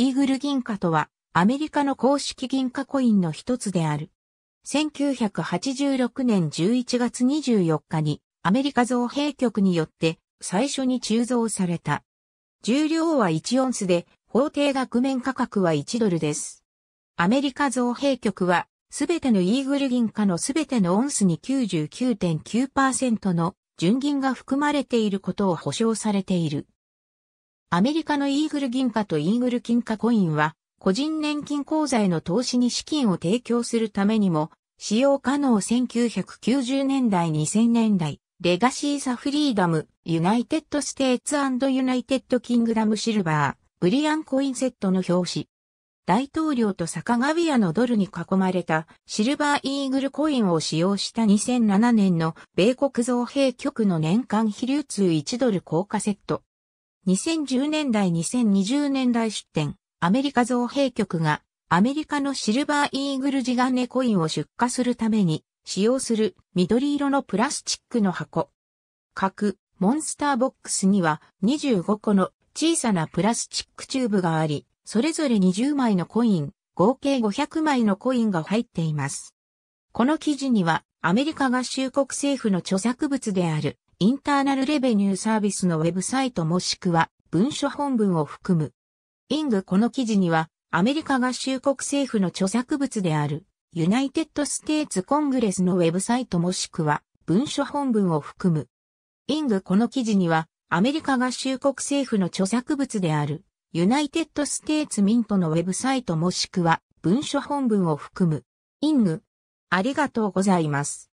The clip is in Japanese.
イーグル銀貨とは、アメリカの公式銀貨コインの一つである。1986年11月24日に、アメリカ造幣局によって、最初に鋳造された。重量は1オンスで、法定額面価格は1ドルです。アメリカ造幣局は、すべてのイーグル銀貨のすべてのオンスに99.9%の純銀が含まれていることを保証されている。アメリカのイーグル銀貨とイーグル金貨コインは、個人年金口座への投資に資金を提供するためにも、使用可能1990年代2000年代、レガシー・ザ・フリーダム、ユナイテッド・ステーツユナイテッド・キングダム・シルバー、ブリアン・コインセットの表紙。大統領と坂上屋のドルに囲まれたシルバーイーグルコインを使用した2007年の米国造幣局の年間非流通1ドル硬貨セット。2010年代2020年代出展、アメリカ造幣局がアメリカのシルバーイーグルジガネコインを出荷するために使用する緑色のプラスチックの箱。各モンスターボックスには25個の小さなプラスチックチューブがあり、それぞれ20枚のコイン、合計500枚のコインが入っています。この記事にはアメリカ合衆国政府の著作物であるインターナルレベニューサービスのウェブサイトもしくは文書本文を含む。イングこの記事には、アメリカ合衆国政府の著作物である、ユナイテッドステーツコングレスのウェブサイトもしくは文書本文を含む。イングこの記事には、アメリカ合衆国政府の著作物である、ユナイテッドステーツミントのウェブサイトもしくは文書本文を含む。イング。ありがとうございます。